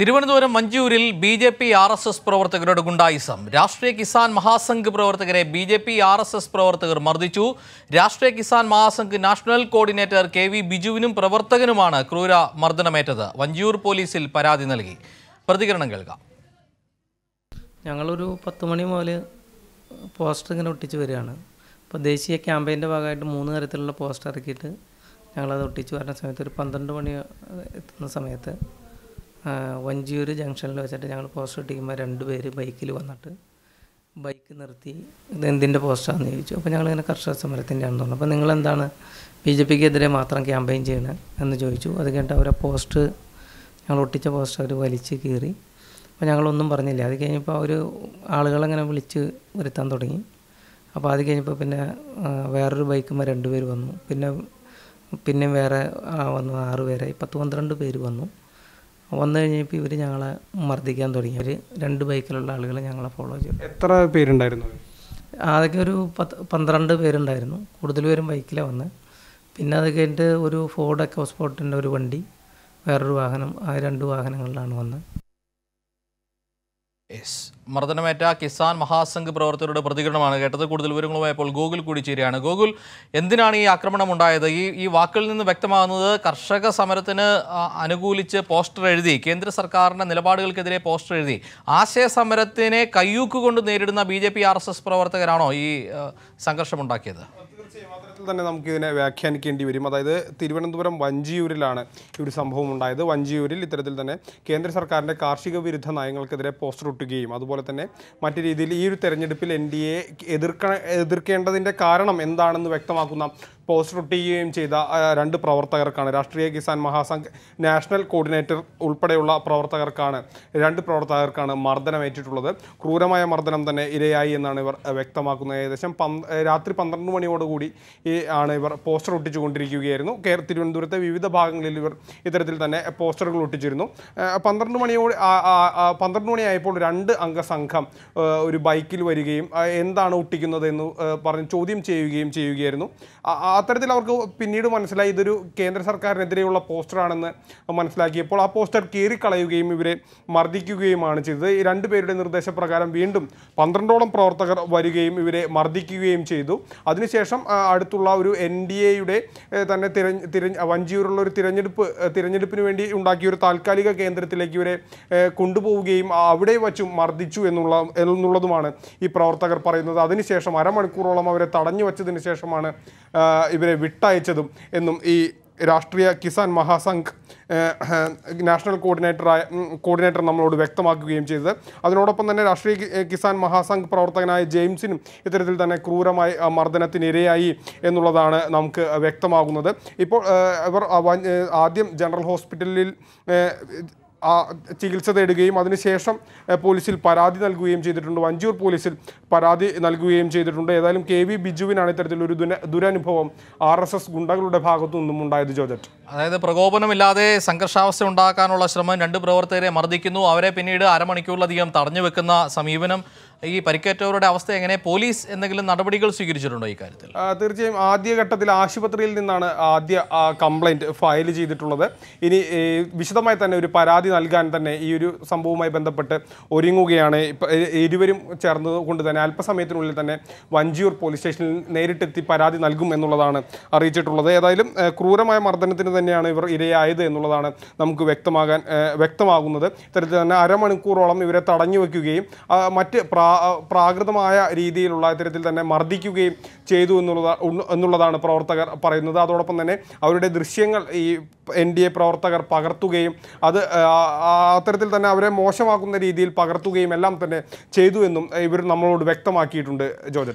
തിരുവനന്തപുരം മഞ്ചൂരിൽ B J P R S S പ്രവർത്തകരുടെ ഗുണ്ടായിസം രാഷ്ട്രീയ കിസാൻ മഹാസംഘ് പ്രവർത്തകരെ B J P R S S പ്രവർത്തകർ മർദ്ദിച്ചു Rashtriya Kisan Mahasangh national coordinator K V ബിജുവിനും പ്രവർത്തകനുമാണ് ക്രൂര മർദ്ദനമേറ്റത് വഞ്ചിയൂർ പോലീസിൽ പരാതി നൽകി പ്രതികരണം കേൾക്കാം ഞങ്ങളൊരു പത്ത് മണി മുതൽ പോസ്റ്റർ ഇങ്ങനെ ഒട്ടിച്ച് വരികയാണ് ഇപ്പോൾ ദേശീയ ക്യാമ്പയിൻ്റെ ഭാഗമായിട്ട് മൂന്ന് തരത്തിലുള്ള പോസ്റ്റർ ഇറക്കിയിട്ട് ഞങ്ങളത് ഒട്ടിച്ച് വരുന്ന സമയത്ത് ഒരു പന്ത്രണ്ട് മണി എത്തുന്ന സമയത്ത് വഞ്ചിയൂർ ജംഗ്ഷനിൽ വെച്ചിട്ട് ഞങ്ങൾ പോസ്റ്റർ ഒട്ടിക്കുമ്പോൾ പേര് ബൈക്കിൽ വന്നിട്ട് ബൈക്ക് നിർത്തി ഇത് എന്തിൻ്റെ പോസ്റ്ററാണെന്ന് ചോദിച്ചു അപ്പോൾ ഞങ്ങളിങ്ങനെ കർഷക സമരത്തിൻ്റെ ആണെന്ന് തോന്നുന്നു അപ്പോൾ നിങ്ങളെന്താണ് ബി ജെ പിക്ക് എതിരെ മാത്രം ക്യാമ്പയിൻ ചെയ്യണം എന്ന് ചോദിച്ചു അത് കഴിഞ്ഞിട്ട് അവരെ പോസ്റ്റ് ഞങ്ങൾ ഒട്ടിച്ച പോസ്റ്റർ അവർ വലിച്ച് കീറി അപ്പോൾ ഞങ്ങളൊന്നും പറഞ്ഞില്ല അത് കഴിഞ്ഞപ്പോൾ അവർ ആളുകളങ്ങനെ വിളിച്ച് വരുത്താൻ തുടങ്ങി അപ്പോൾ അത് കഴിഞ്ഞപ്പോൾ പിന്നെ വേറൊരു ബൈക്കുമ്പോൾ രണ്ടുപേർ വന്നു പിന്നെ പിന്നെ വേറെ വന്നു ആറ് പേരായി പത്ത് പന്ത്രണ്ട് പേര് വന്നു വന്നു കഴിഞ്ഞപ്പോൾ ഇവർ ഞങ്ങളെ മർദ്ദിക്കാൻ തുടങ്ങി ഒരു രണ്ട് ബൈക്കിലുള്ള ആളുകൾ ഞങ്ങളെ ഫോളോ ചെയ്തു എത്ര പേരുണ്ടായിരുന്നു ആദ്യമൊക്കെ ഒരു പത്ത് പന്ത്രണ്ട് പേരുണ്ടായിരുന്നു കൂടുതൽ പേരും ബൈക്കിലാണ് വന്ന് പിന്നെ അത് കഴിഞ്ഞിട്ട് ഒരു ഫോർഡ് എക്കോസ്പോർട്ടിൻ്റെ ഒരു വണ്ടി വേറൊരു വാഹനം ആ രണ്ട് വാഹനങ്ങളിലാണ് വന്നത് യെസ് മർദ്ദനമേറ്റ കിസാൻ മഹാസംഘ് പ്രവർത്തകരുടെ പ്രതികരണമാണ് കേട്ടത് കൂടുതൽ ഇപ്പോൾ ഗൂഗിൾ കൂടി ചേരുകയാണ് ഗൂഗിൾ എന്തിനാണ് ഈ ആക്രമണം ഉണ്ടായത് ഈ ഈ വാക്കുകളിൽ നിന്ന് വ്യക്തമാകുന്നത് കർഷക സമരത്തിന് അനുകൂലിച്ച് പോസ്റ്റർ എഴുതി കേന്ദ്ര സർക്കാരിൻ്റെ നിലപാടുകൾക്കെതിരെ പോസ്റ്റർ എഴുതി ആശയ സമരത്തിനെ കയ്യൂക്കുകൊണ്ട് നേരിടുന്ന B J P R S S പ്രവർത്തകരാണോ ഈ സംഘർഷമുണ്ടാക്കിയത് അത്തരത്തിൽ തന്നെ നമുക്ക് ഇതിനെ വ്യാഖ്യാനിക്കേണ്ടി വരും അതായത് തിരുവനന്തപുരം വഞ്ചിയൂരിലാണ് ഈ ഒരു സംഭവം ഉണ്ടായത് വഞ്ചിയൂരിൽ ഇത്തരത്തിൽ തന്നെ കേന്ദ്ര സർക്കാരിൻ്റെ കാർഷിക വിരുദ്ധ നയങ്ങൾക്കെതിരെ പോസ്റ്റർ ഒട്ടുകയും അതുപോലെ തന്നെ മറ്റു രീതിയിൽ ഈ ഒരു തെരഞ്ഞെടുപ്പിൽ എൻ ഡി എ എതിർക്ക എതിർക്കേണ്ടതിൻ്റെ കാരണം എന്താണെന്ന് വ്യക്തമാക്കുന്ന പോസ്റ്റർ ഒട്ടുകയും ചെയ്ത രണ്ട് പ്രവർത്തകർക്കാണ് രാഷ്ട്രീയ കിസാൻ മഹാസംഘ് നാഷണൽ കോർഡിനേറ്റർ ഉൾപ്പെടെയുള്ള പ്രവർത്തകർക്കാണ് രണ്ട് പ്രവർത്തകർക്കാണ് മർദ്ദനമേറ്റിട്ടുള്ളത് ക്രൂരമായ മർദ്ദനം തന്നെ ഇരയായി എന്നാണ് ഇവർ വ്യക്തമാക്കുന്നത് ഏകദേശം രാത്രി പന്ത്രണ്ട് മണിയോടുകൂടി കൂടി ഈ ആണ് ഇവർ പോസ്റ്റർ ഒട്ടിച്ചു കൊണ്ടിരിക്കുകയായിരുന്നു തിരുവനന്തപുരത്തെ വിവിധ ഭാഗങ്ങളിൽ ഇവർ ഇത്തരത്തിൽ തന്നെ പോസ്റ്ററുകൾ ഒട്ടിച്ചിരുന്നു പന്ത്രണ്ട് മണിയോട് പന്ത്രണ്ട് മണിയായപ്പോൾ രണ്ട് അംഗ സംഘം ഒരു ബൈക്കിൽ വരികയും എന്താണ് ഒട്ടിക്കുന്നത് എന്ന് പറഞ്ഞ് ചോദ്യം ചെയ്യുകയും ചെയ്യുകയായിരുന്നു അത്തരത്തിൽ അവർക്ക് പിന്നീട് മനസ്സിലായി ഇതൊരു കേന്ദ്ര സർക്കാരിനെതിരെയുള്ള പോസ്റ്ററാണെന്ന് മനസ്സിലാക്കിയപ്പോൾ ആ പോസ്റ്റർ കീറിക്കളയുകയും ഇവരെ മർദ്ദിക്കുകയുമാണ് ചെയ്തത് ഈ രണ്ടുപേരുടെ നിർദ്ദേശപ്രകാരം വീണ്ടും പന്ത്രണ്ടോളം പ്രവർത്തകർ വരികയും ഇവരെ മർദ്ദിക്കുകയും ചെയ്തു അതിനുശേഷം അടുത്തുള്ള ഒരു എൻ ഡി എയുടെ തന്നെ വഞ്ചിയൂരുള്ള ഒരു തിരഞ്ഞെടുപ്പ് തിരഞ്ഞെടുപ്പിന് വേണ്ടി ഉണ്ടാക്കിയ ഒരു താൽക്കാലിക കേന്ദ്രത്തിലേക്ക് ഇവരെ കൊണ്ടുപോവുകയും അവിടെ വച്ചും മർദ്ദിച്ചു എന്നുള്ള എന്നുള്ളതുമാണ് ഈ പ്രവർത്തകർ പറയുന്നത് അതിനുശേഷം അരമണിക്കൂറോളം അവരെ തടഞ്ഞു വച്ചതിന് ശേഷമാണ് ഇവരെ വിട്ടയച്ചതും എന്നും ഈ രാഷ്ട്രീയ കിസാൻ മഹാസംഘ് നാഷണൽ കോർഡിനേറ്ററായ കോർഡിനേറ്റർ നമ്മളോട് വ്യക്തമാക്കുകയും ചെയ്തത് അതിനോടൊപ്പം തന്നെ രാഷ്ട്രീയ കിസാൻ മഹാസംഘ് പ്രവർത്തകനായ ജെയിംസിനും ഇത്തരത്തിൽ തന്നെ ക്രൂരമായി മർദ്ദനത്തിനിരയായി എന്നുള്ളതാണ് നമുക്ക് വ്യക്തമാകുന്നത് ഇപ്പോൾ ഇവർ ആദ്യം ജനറൽ ഹോസ്പിറ്റലിൽ ചികിത്സ തേടുകയും അതിനുശേഷം പോലീസിൽ പരാതി നൽകുകയും ചെയ്തിട്ടുണ്ട് വഞ്ചൂർ പോലീസിൽ പരാതി നൽകുകയും ചെയ്തിട്ടുണ്ട് ഏതായാലും കെ വി ബിജുവിനാണ് ഇത്തരത്തിലൊരു ദുന ദുരനുഭവം ആർ എസ് എസ് ഗുണ്ടകളുടെ ഭാഗത്തു നിന്നും ഉണ്ടായത് ജോജറ്റ് അതായത് പ്രകോപനമില്ലാതെ സംഘർഷാവസ്ഥ ഉണ്ടാക്കാനുള്ള ശ്രമം രണ്ട് പ്രവർത്തകരെ മർദ്ദിക്കുന്നു അവരെ പിന്നീട് അരമണിക്കൂറിലധികം തടഞ്ഞു വെക്കുന്ന സമീപനം ഈ പരിക്കേറ്റവരുടെ അവസ്ഥ എങ്ങനെ പോലീസ് എന്തെങ്കിലും നടപടികൾ സ്വീകരിച്ചിട്ടുണ്ടോ ഈ കാര്യത്തിൽ തീർച്ചയായും ആദ്യഘട്ടത്തിൽ ആശുപത്രിയിൽ നിന്നാണ് ആദ്യ കംപ്ലൈൻറ്റ് ഫയൽ ചെയ്തിട്ടുള്ളത് ഇനി വിശദമായി തന്നെ ഒരു പരാതി നൽകാൻ തന്നെ ഈ ഒരു സംഭവവുമായി ബന്ധപ്പെട്ട് ഒരുങ്ങുകയാണ് ഇരുവരും ചേർന്നതുകൊണ്ട് തന്നെ അല്പസമയത്തിനുള്ളിൽ തന്നെ വഞ്ചിയൂർ പോലീസ് സ്റ്റേഷനിൽ നേരിട്ടെത്തി പരാതി നൽകും എന്നുള്ളതാണ് അറിയിച്ചിട്ടുള്ളത് ഏതായാലും ക്രൂരമായ മർദ്ദനത്തിന് തന്നെയാണ് ഇവർ ഇരയായത് എന്നുള്ളതാണ് നമുക്ക് വ്യക്തമാകാൻ വ്യക്തമാകുന്നത് ഇത്തരത്തിൽ തന്നെ അരമണിക്കൂറോളം ഇവരെ തടഞ്ഞു വയ്ക്കുകയും മറ്റ് പ്രാകൃതമായ രീതിയിലുള്ള ഇത്തരത്തിൽ തന്നെ മർദ്ദിക്കുകയും ചെയ്തു എന്നുള്ളതാണ് പ്രവർത്തകർ പറയുന്നത് അതോടൊപ്പം തന്നെ അവരുടെ ദൃശ്യങ്ങൾ ഈ എൻ ഡി എ പ്രവർത്തകർ പകർത്തുകയും അത് അത്തരത്തിൽ തന്നെ അവരെ മോശമാക്കുന്ന രീതിയിൽ പകർത്തുകയും എല്ലാം തന്നെ ചെയ്തു എന്നും ഇവർ നമ്മളോട് വ്യക്തമാക്കിയിട്ടുണ്ട് ജോജറ്റ്